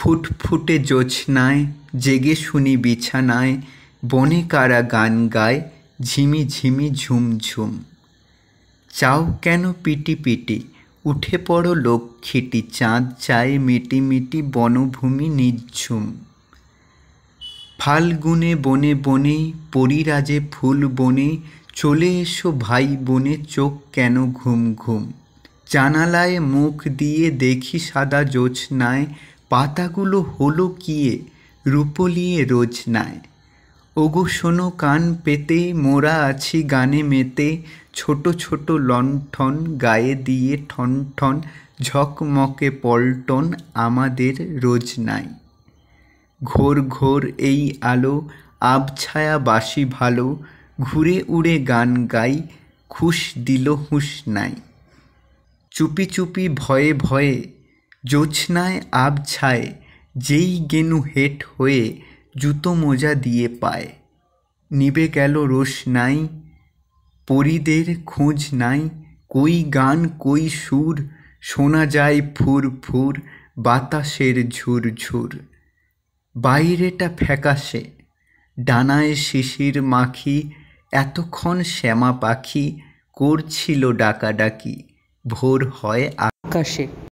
ফুটফুটে জোছনায় জেগে শুনি বিছানায় বনে কারা গান গায় ঝিমি ঝিমি ঝুমঝুম চাও কেন পিটি পিটি উঠে পড়ো লক্ষ্মীটি চাঁদ চায় মিটি মিটি বনভূমি নিঝুম ফাল্গুনে বনে বনে পরিরাজে ফুল বনে চলে এসো ভাই বনে চোখ কেন ঘুম ঘুম জানালায় মুখ দিয়ে দেখি সাদা জোছনায় পাতাগুলো হলো কিয়ে রূপলিয়ে রোজ নায় ওগো শোনো কান পেতে মোরা আছি গানে মেতে ছোট ছোট লণ্ঠন গায়ে দিয়ে ঠন ঠন ঝকমকে পল্টন আমাদের রোজ নাই ঘোর ঘোর এই আলো আবছায়া বাসি ভালো ঘুরে উড়ে গান গাই খুশ দিল হুঁশ নাই চুপি চুপি ভয়ে ভয়ে জোছনায় ছায় যেই গেনু হেট হয়ে জুতো মোজা দিয়ে পায় নিবে গেল রোষ নাই পরিদের খোঁজ নাই কই গান কই সুর শোনা যায় ফুর ফুর বাতাসের ঝুর ঝুর বাইরেটা ফ্যাকাশে ডানায় শিশির মাখি এতক্ষণ শ্যামা পাখি করছিল ডাকাডাকি ভোর হয় আকাশে